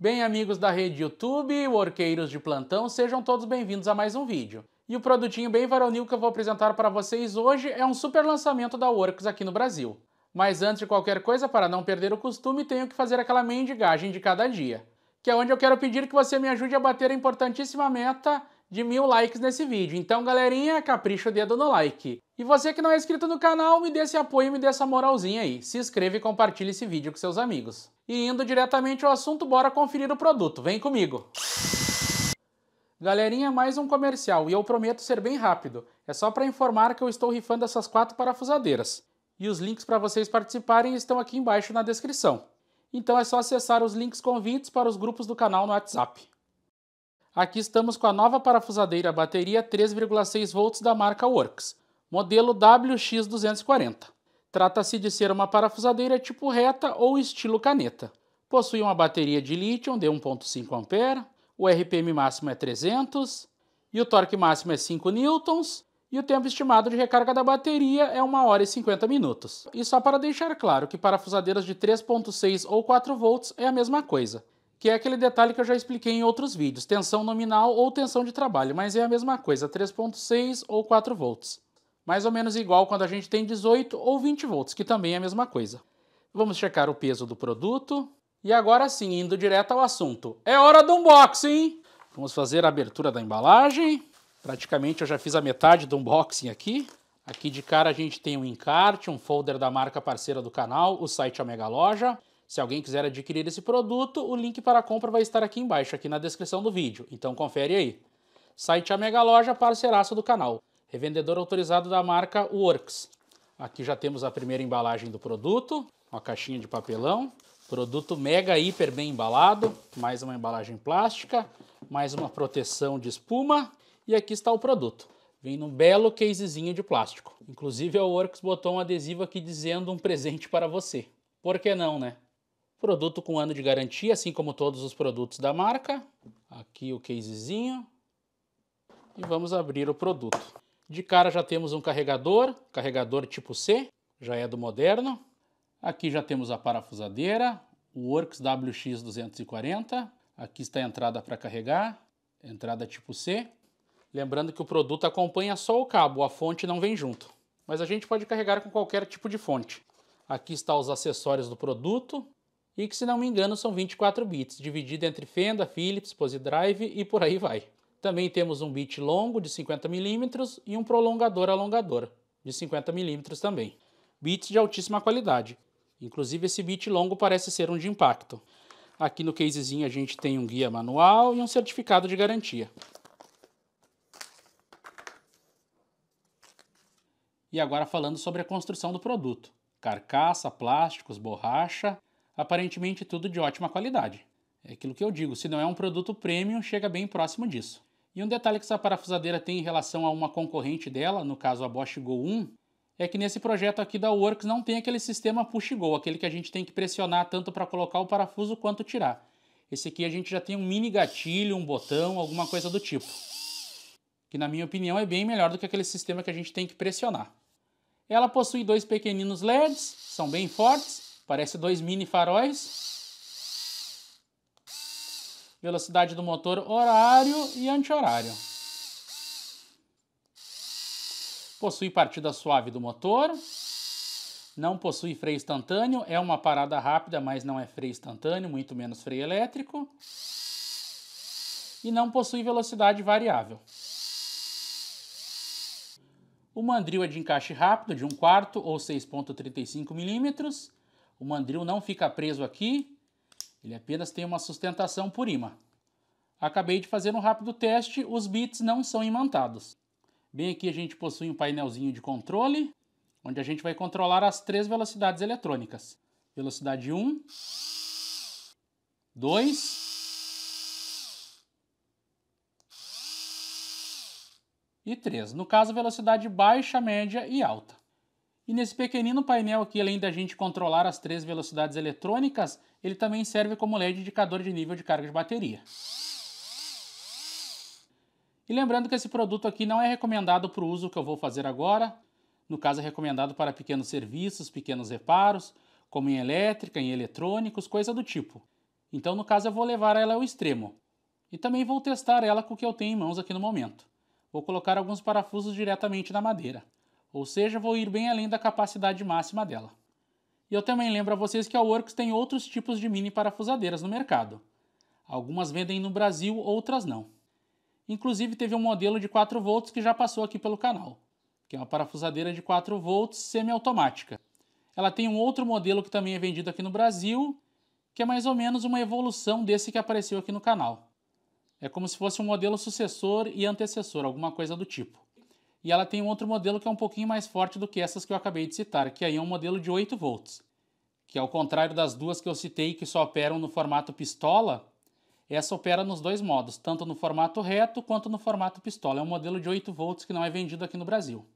Bem, amigos da rede YouTube, orqueiros de plantão, sejam todos bem-vindos a mais um vídeo. E o produtinho bem varonil que eu vou apresentar para vocês hoje é um super lançamento da Orcus aqui no Brasil. Mas antes de qualquer coisa, para não perder o costume, tenho que fazer aquela mendigagem de cada dia, que é onde eu quero pedir que você me ajude a bater a importantíssima meta de mil likes nesse vídeo. Então, galerinha, capricha o dedo no like. E você que não é inscrito no canal, me dê esse apoio me dê essa moralzinha aí. Se inscreva e compartilhe esse vídeo com seus amigos. E indo diretamente ao assunto, bora conferir o produto. Vem comigo! Galerinha, mais um comercial e eu prometo ser bem rápido. É só para informar que eu estou rifando essas quatro parafusadeiras. E os links para vocês participarem estão aqui embaixo na descrição. Então é só acessar os links convites para os grupos do canal no WhatsApp. Aqui estamos com a nova parafusadeira bateria 3,6 volts da marca Works, modelo WX240. Trata-se de ser uma parafusadeira tipo reta ou estilo caneta. Possui uma bateria de lítio de 1.5 A, o RPM máximo é 300 e o torque máximo é 5 N e o tempo estimado de recarga da bateria é 1 hora e 50 minutos. E só para deixar claro que parafusadeiras de 3.6 ou 4 volts é a mesma coisa que é aquele detalhe que eu já expliquei em outros vídeos, tensão nominal ou tensão de trabalho, mas é a mesma coisa, 3.6 ou 4 volts. Mais ou menos igual quando a gente tem 18 ou 20 volts, que também é a mesma coisa. Vamos checar o peso do produto. E agora sim, indo direto ao assunto. É hora do unboxing! Vamos fazer a abertura da embalagem. Praticamente eu já fiz a metade do unboxing aqui. Aqui de cara a gente tem um encarte, um folder da marca parceira do canal, o site A Mega Loja. Se alguém quiser adquirir esse produto, o link para a compra vai estar aqui embaixo, aqui na descrição do vídeo, então confere aí. Site A Mega Loja, parceiraço do canal. Revendedor autorizado da marca Works. Aqui já temos a primeira embalagem do produto, uma caixinha de papelão. Produto mega, hiper bem embalado, mais uma embalagem plástica, mais uma proteção de espuma e aqui está o produto. Vem num belo casezinho de plástico. Inclusive a Works botou um adesivo aqui dizendo um presente para você. Por que não, né? Produto com ano de garantia, assim como todos os produtos da marca. Aqui o casezinho. E vamos abrir o produto. De cara já temos um carregador, carregador tipo C, já é do moderno. Aqui já temos a parafusadeira, o Works WX240. Aqui está a entrada para carregar, entrada tipo C. Lembrando que o produto acompanha só o cabo, a fonte não vem junto. Mas a gente pode carregar com qualquer tipo de fonte. Aqui está os acessórios do produto, e que, se não me engano, são 24 bits, dividido entre Fenda, Philips, Posidrive e por aí vai. Também temos um bit longo de 50 mm e um prolongador alongador de 50 mm também. Bits de altíssima qualidade. Inclusive esse bit longo parece ser um de impacto. Aqui no casezinho a gente tem um guia manual e um certificado de garantia. E agora falando sobre a construção do produto. Carcaça, plásticos, borracha aparentemente tudo de ótima qualidade. É aquilo que eu digo, se não é um produto premium, chega bem próximo disso. E um detalhe que essa parafusadeira tem em relação a uma concorrente dela, no caso a Bosch Go 1, é que nesse projeto aqui da Works não tem aquele sistema push-go, aquele que a gente tem que pressionar tanto para colocar o parafuso quanto tirar. Esse aqui a gente já tem um mini gatilho, um botão, alguma coisa do tipo. Que na minha opinião é bem melhor do que aquele sistema que a gente tem que pressionar. Ela possui dois pequeninos LEDs, são bem fortes, Parece dois mini faróis. Velocidade do motor, horário e anti-horário. Possui partida suave do motor. Não possui freio instantâneo. É uma parada rápida, mas não é freio instantâneo, muito menos freio elétrico. E não possui velocidade variável. O mandril é de encaixe rápido, de 1 quarto ou 6,35 milímetros o mandril não fica preso aqui, ele apenas tem uma sustentação por imã. Acabei de fazer um rápido teste, os bits não são imantados. Bem aqui a gente possui um painelzinho de controle, onde a gente vai controlar as três velocidades eletrônicas. Velocidade 1, 2 e 3. No caso, velocidade baixa, média e alta. E nesse pequenino painel aqui, além da gente controlar as três velocidades eletrônicas, ele também serve como LED indicador de nível de carga de bateria. E lembrando que esse produto aqui não é recomendado para o uso que eu vou fazer agora, no caso é recomendado para pequenos serviços, pequenos reparos, como em elétrica, em eletrônicos, coisa do tipo. Então no caso eu vou levar ela ao extremo. E também vou testar ela com o que eu tenho em mãos aqui no momento. Vou colocar alguns parafusos diretamente na madeira ou seja, vou ir bem além da capacidade máxima dela. E eu também lembro a vocês que a Works tem outros tipos de mini parafusadeiras no mercado. Algumas vendem no Brasil, outras não. Inclusive teve um modelo de 4 volts que já passou aqui pelo canal, que é uma parafusadeira de 4 volts semiautomática. Ela tem um outro modelo que também é vendido aqui no Brasil, que é mais ou menos uma evolução desse que apareceu aqui no canal. É como se fosse um modelo sucessor e antecessor, alguma coisa do tipo. E ela tem um outro modelo que é um pouquinho mais forte do que essas que eu acabei de citar, que aí é um modelo de 8 volts, que ao contrário das duas que eu citei que só operam no formato pistola, essa opera nos dois modos, tanto no formato reto quanto no formato pistola. É um modelo de 8 volts que não é vendido aqui no Brasil.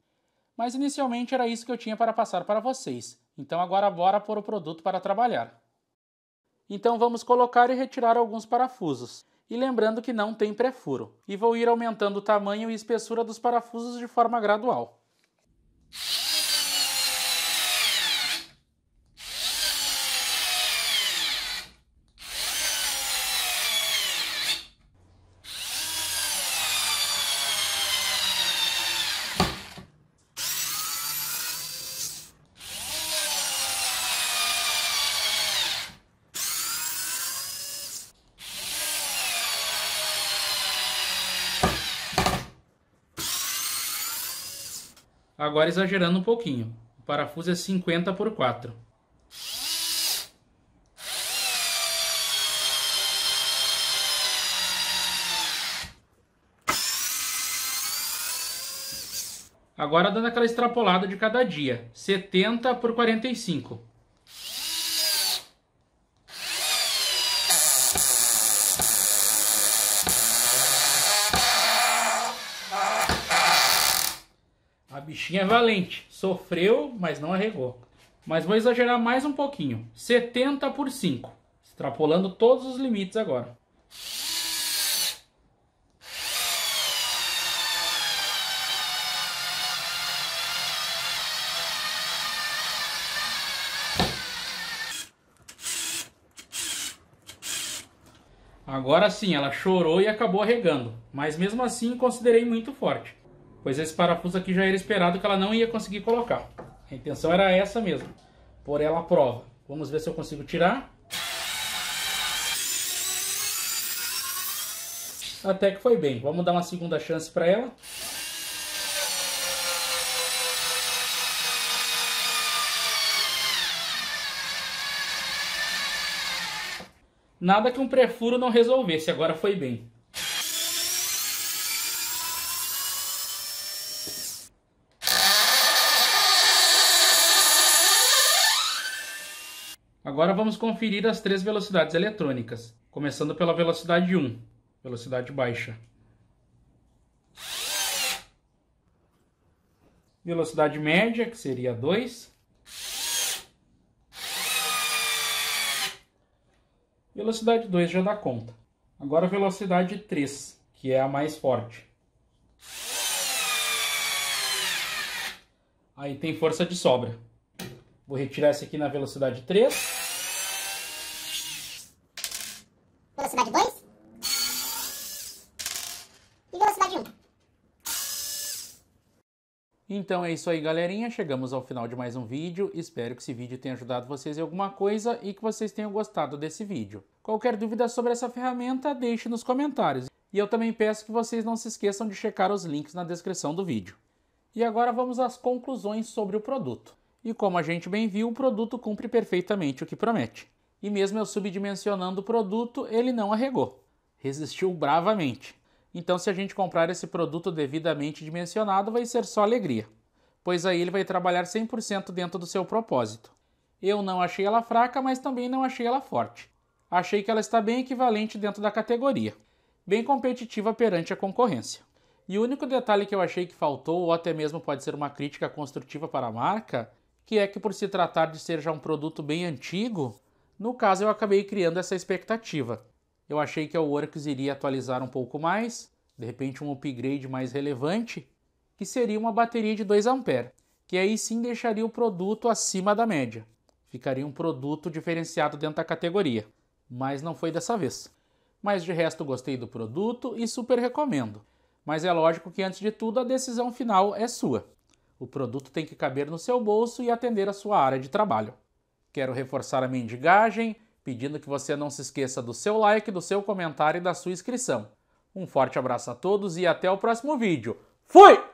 Mas inicialmente era isso que eu tinha para passar para vocês. Então agora bora pôr o produto para trabalhar. Então vamos colocar e retirar alguns parafusos. E lembrando que não tem pré-furo. E vou ir aumentando o tamanho e espessura dos parafusos de forma gradual. Agora exagerando um pouquinho. O parafuso é 50 por 4. Agora dando aquela extrapolada de cada dia, 70 por 45. bichinha é valente, sofreu, mas não arregou. Mas vou exagerar mais um pouquinho, 70 por 5, extrapolando todos os limites agora. Agora sim, ela chorou e acabou arregando, mas mesmo assim considerei muito forte pois esse parafuso aqui já era esperado que ela não ia conseguir colocar. A intenção era essa mesmo, por ela à prova. Vamos ver se eu consigo tirar. Até que foi bem. Vamos dar uma segunda chance para ela. Nada que um pré-furo não resolvesse, agora foi bem. Agora vamos conferir as três velocidades eletrônicas, começando pela velocidade 1, velocidade baixa. Velocidade média, que seria 2. Velocidade 2 já dá conta. Agora velocidade 3, que é a mais forte. Aí tem força de sobra. Vou retirar esse aqui na velocidade 3. velocidade 2 e velocidade 1. Um. Então é isso aí, galerinha. Chegamos ao final de mais um vídeo. Espero que esse vídeo tenha ajudado vocês em alguma coisa e que vocês tenham gostado desse vídeo. Qualquer dúvida sobre essa ferramenta, deixe nos comentários. E eu também peço que vocês não se esqueçam de checar os links na descrição do vídeo. E agora vamos às conclusões sobre o produto. E como a gente bem viu, o produto cumpre perfeitamente o que promete e mesmo eu subdimensionando o produto, ele não arregou. Resistiu bravamente. Então, se a gente comprar esse produto devidamente dimensionado, vai ser só alegria, pois aí ele vai trabalhar 100% dentro do seu propósito. Eu não achei ela fraca, mas também não achei ela forte. Achei que ela está bem equivalente dentro da categoria, bem competitiva perante a concorrência. E o único detalhe que eu achei que faltou, ou até mesmo pode ser uma crítica construtiva para a marca, que é que por se tratar de ser já um produto bem antigo, no caso, eu acabei criando essa expectativa. Eu achei que a Works iria atualizar um pouco mais, de repente um upgrade mais relevante, que seria uma bateria de 2 a que aí sim deixaria o produto acima da média. Ficaria um produto diferenciado dentro da categoria, mas não foi dessa vez. Mas de resto gostei do produto e super recomendo. Mas é lógico que antes de tudo a decisão final é sua. O produto tem que caber no seu bolso e atender a sua área de trabalho. Quero reforçar a mendigagem, pedindo que você não se esqueça do seu like, do seu comentário e da sua inscrição. Um forte abraço a todos e até o próximo vídeo. Fui!